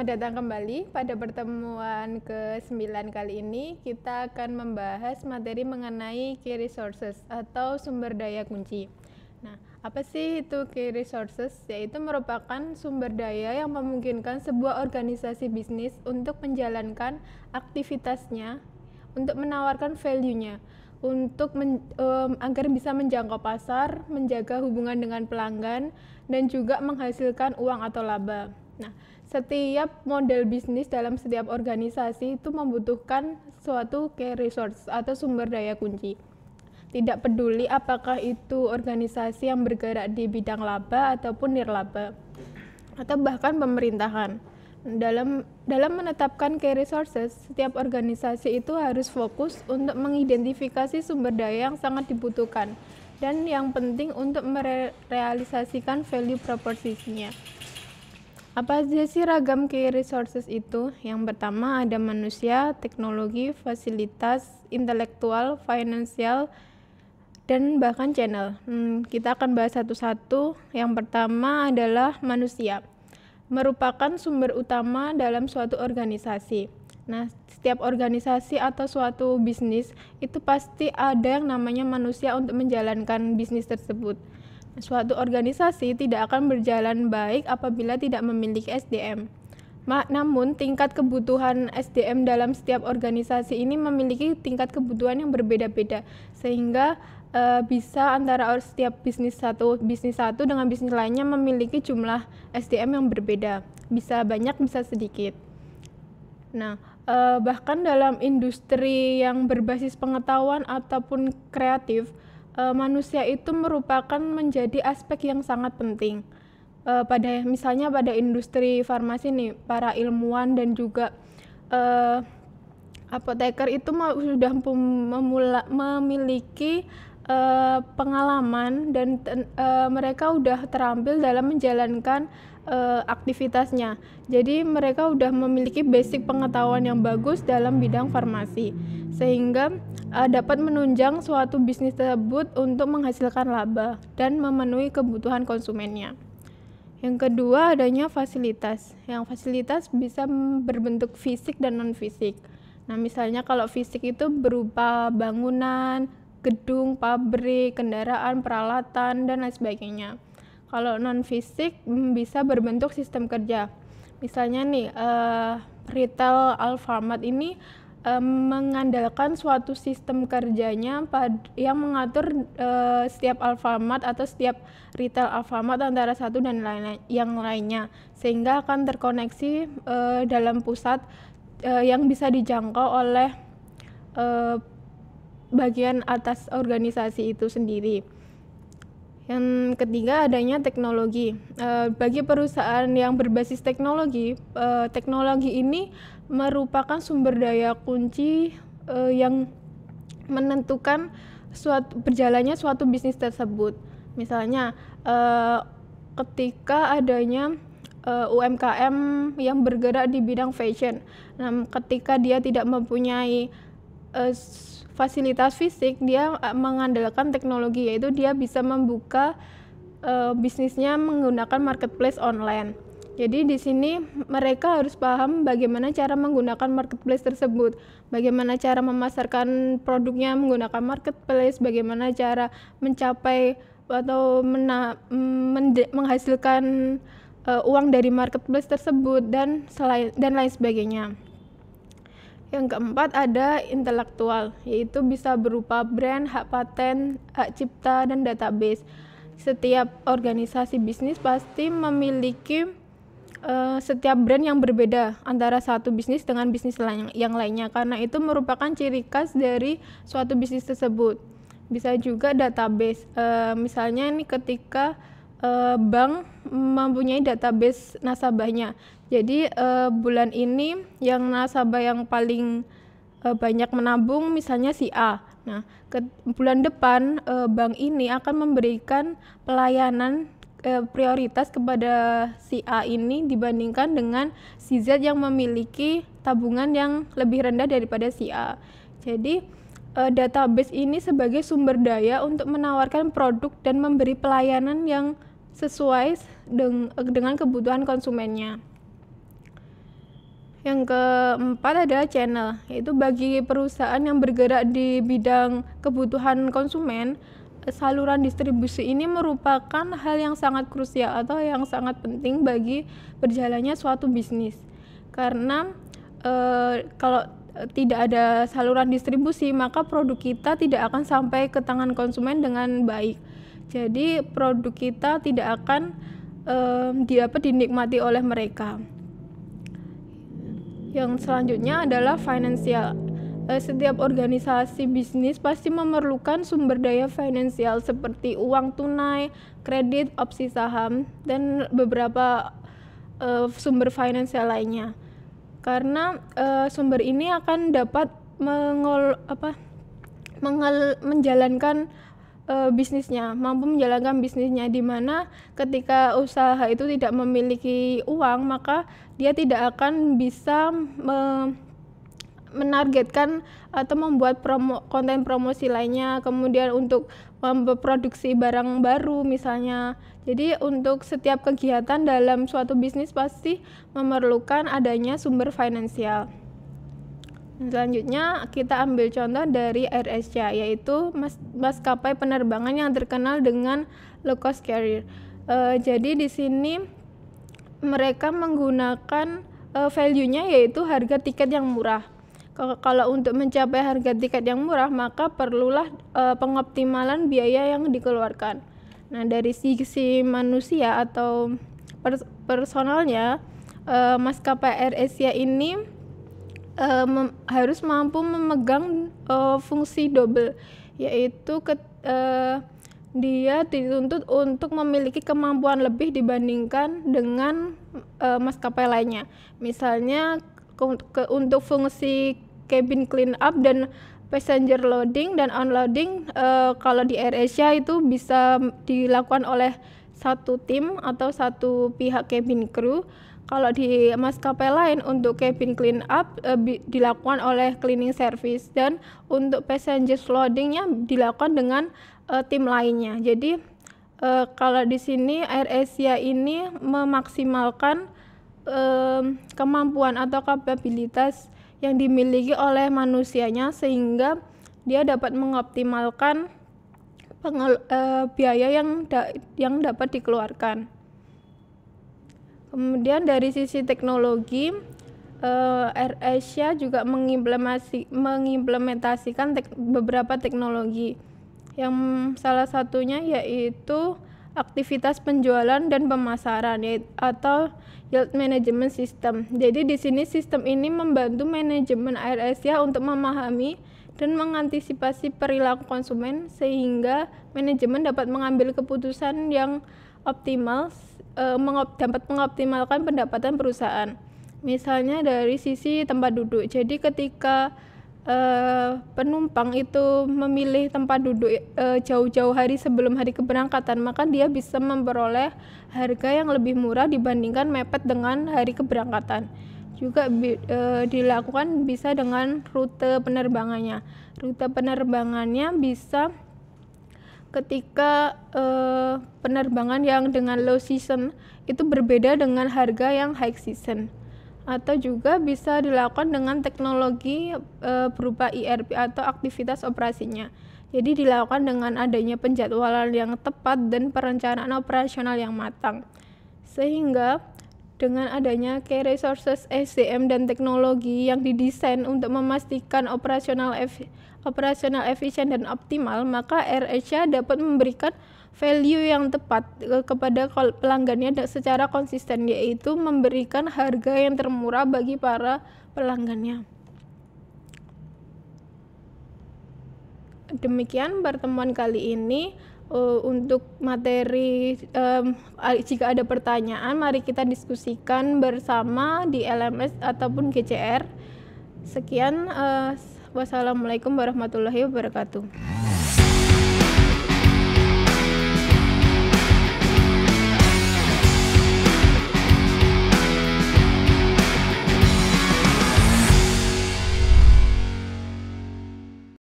Selamat datang kembali pada pertemuan ke-9 kali ini kita akan membahas materi mengenai key resources atau sumber daya kunci. Nah, apa sih itu key resources? Yaitu merupakan sumber daya yang memungkinkan sebuah organisasi bisnis untuk menjalankan aktivitasnya, untuk menawarkan value-nya, untuk men, um, agar bisa menjangkau pasar, menjaga hubungan dengan pelanggan dan juga menghasilkan uang atau laba. Nah, setiap model bisnis dalam setiap organisasi itu membutuhkan suatu key resource atau sumber daya kunci. Tidak peduli apakah itu organisasi yang bergerak di bidang laba ataupun nirlaba atau bahkan pemerintahan. Dalam dalam menetapkan key resources, setiap organisasi itu harus fokus untuk mengidentifikasi sumber daya yang sangat dibutuhkan dan yang penting untuk merealisasikan value proposisinya. Apa saja sih ragam key resources itu? Yang pertama ada manusia, teknologi, fasilitas, intelektual, finansial, dan bahkan channel. Hmm, kita akan bahas satu-satu. Yang pertama adalah manusia. Merupakan sumber utama dalam suatu organisasi. Nah, setiap organisasi atau suatu bisnis itu pasti ada yang namanya manusia untuk menjalankan bisnis tersebut. Suatu organisasi tidak akan berjalan baik apabila tidak memiliki SDM. Namun, tingkat kebutuhan SDM dalam setiap organisasi ini memiliki tingkat kebutuhan yang berbeda-beda, sehingga e, bisa antara setiap bisnis satu bisnis satu dengan bisnis lainnya memiliki jumlah SDM yang berbeda, bisa banyak, bisa sedikit. Nah, e, bahkan dalam industri yang berbasis pengetahuan ataupun kreatif, uh, manusia itu merupakan menjadi aspek yang sangat penting uh, pada misalnya pada industri farmasi nih para ilmuwan dan juga uh, apoteker itu sudah memula, memiliki uh, pengalaman dan uh, mereka udah terampil dalam menjalankan uh, aktivitasnya. Jadi mereka udah memiliki basic pengetahuan yang bagus dalam bidang farmasi sehingga uh, dapat menunjang suatu bisnis tersebut untuk menghasilkan laba dan memenuhi kebutuhan konsumennya. Yang kedua adanya fasilitas. Yang fasilitas bisa berbentuk fisik dan non fisik. Nah, misalnya kalau fisik itu berupa bangunan, gedung, pabrik, kendaraan, peralatan, dan lain sebagainya. Kalau non fisik mm, bisa berbentuk sistem kerja. Misalnya nih, uh, retail Alfamart ini uh, mengandalkan suatu sistem kerjanya yang mengatur uh, setiap Alfamart atau setiap retail Alfamart antara satu dan lain yang lainnya sehingga akan terkoneksi uh, dalam pusat uh, yang bisa dijangkau oleh uh, bagian atas organisasi itu sendiri. Yang ketiga adanya teknologi. E, bagi perusahaan yang berbasis teknologi, e, teknologi ini merupakan sumber daya kunci e, yang menentukan suatu berjalannya suatu bisnis tersebut. Misalnya e, ketika adanya e, UMKM yang bergerak di bidang fashion, nah ketika dia tidak mempunyai Eh, fasilitas fisik dia mengandalkan teknologi yaitu dia bisa membuka uh, bisnisnya menggunakan marketplace online. Jadi di sini mereka harus paham bagaimana cara menggunakan marketplace tersebut, bagaimana cara memasarkan produknya menggunakan marketplace, bagaimana cara mencapai atau mena, menghasilkan uh, uang dari marketplace tersebut dan selain dan lain sebagainya. Yang keempat ada intelektual, yaitu bisa berupa brand, hak paten, hak cipta, dan database. Setiap organisasi bisnis pasti memiliki uh, setiap brand yang berbeda antara satu bisnis dengan bisnis lain yang lainnya karena itu merupakan ciri khas dari suatu bisnis tersebut. Bisa juga database, uh, misalnya ini ketika uh, bank mempunyai database nasabahnya. Jadi uh, bulan ini yang nasabah yang paling uh, banyak menabung misalnya si A. Nah, ke bulan depan uh, bank ini akan memberikan pelayanan uh, prioritas kepada si A ini dibandingkan dengan si Z yang memiliki tabungan yang lebih rendah daripada si A. Jadi database ini sebagai sumber daya untuk menawarkan produk dan memberi pelayanan yang sesuai deng dengan kebutuhan konsumennya. Yang keempat adalah channel, yaitu bagi perusahaan yang bergerak di bidang kebutuhan konsumen, saluran distribusi ini merupakan hal yang sangat krusial atau yang sangat penting bagi berjalannya suatu bisnis. Karena e, kalau tidak ada saluran distribusi, maka produk kita tidak akan sampai ke tangan konsumen dengan baik jadi produk kita tidak akan um, di, dinikmati oleh mereka. Yang selanjutnya adalah finansial. Eh, setiap organisasi bisnis pasti memerlukan sumber daya finansial seperti uang tunai, kredit, opsi saham, dan beberapa uh, sumber finansial lainnya. Karena uh, sumber ini akan dapat mengol apa mengel, menjalankan e, bisnisnya, mampu menjalankan bisnisnya di mana ketika usaha itu tidak memiliki uang, maka dia tidak akan bisa me, menargetkan atau membuat promo, konten promosi lainnya, kemudian untuk memproduksi barang baru misalnya. Jadi untuk setiap kegiatan dalam suatu bisnis pasti memerlukan adanya sumber finansial. Selanjutnya kita ambil contoh dari Air yaitu mas maskapai penerbangan yang terkenal dengan low cost carrier. Uh, jadi di sini mereka menggunakan uh, value-nya yaitu harga tiket yang murah. kalau untuk mencapai harga tiket yang murah maka perlulah uh, pengoptimalan biaya yang dikeluarkan. Nah, dari sisi manusia atau pers personalnya uh, maskapai Air ini uh, mem harus mampu memegang uh, fungsi double yaitu ke, uh, dia dituntut untuk memiliki kemampuan lebih dibandingkan dengan uh, maskapai lainnya. Misalnya ke, ke, untuk fungsi cabin clean up dan passenger loading dan unloading uh, kalau di AirAsia itu bisa dilakukan oleh satu tim atau satu pihak cabin crew kalau di maskapai lain untuk cabin clean up e, bi, dilakukan oleh cleaning service dan untuk passenger loadingnya dilakukan dengan e, tim lainnya. Jadi e, kalau di sini Air Asia ini memaksimalkan e, kemampuan atau kapabilitas yang dimiliki oleh manusianya sehingga dia dapat mengoptimalkan pengel, e, biaya yang da, yang dapat dikeluarkan. Kemudian dari sisi teknologi, uh, Air Asia juga mengimplementasi, mengimplementasikan tek, beberapa teknologi. Yang salah satunya yaitu aktivitas penjualan dan pemasaran yaitu, atau yield management system. Jadi di sini sistem ini membantu manajemen Air Asia untuk memahami dan mengantisipasi perilaku konsumen sehingga manajemen dapat mengambil keputusan yang optimal Eh, mengop, dapat mengoptimalkan pendapatan perusahaan. Misalnya dari sisi tempat duduk. Jadi ketika e, penumpang itu memilih tempat duduk eh, jauh-jauh hari sebelum hari keberangkatan, maka dia bisa memperoleh harga yang lebih murah dibandingkan mepet dengan hari keberangkatan juga e, dilakukan bisa dengan rute penerbangannya. Rute penerbangannya bisa ketika uh, penerbangan yang dengan low season itu berbeda dengan harga yang high season atau juga bisa dilakukan dengan teknologi eh, e, berupa IRP atau aktivitas operasinya. Jadi dilakukan dengan adanya penjadwalan yang tepat dan perencanaan operasional yang matang. Sehingga dengan adanya key resources SDM dan teknologi yang didesain untuk memastikan operasional efi operasional efisien dan optimal, maka RSA dapat memberikan value yang tepat kepada pelanggannya secara konsisten yaitu memberikan harga yang termurah bagi para pelanggannya. Demikian pertemuan kali ini uh, untuk materi um, jika ada pertanyaan mari kita diskusikan bersama di LMS ataupun GCR sekian uh, wassalamualaikum warahmatullahi wabarakatuh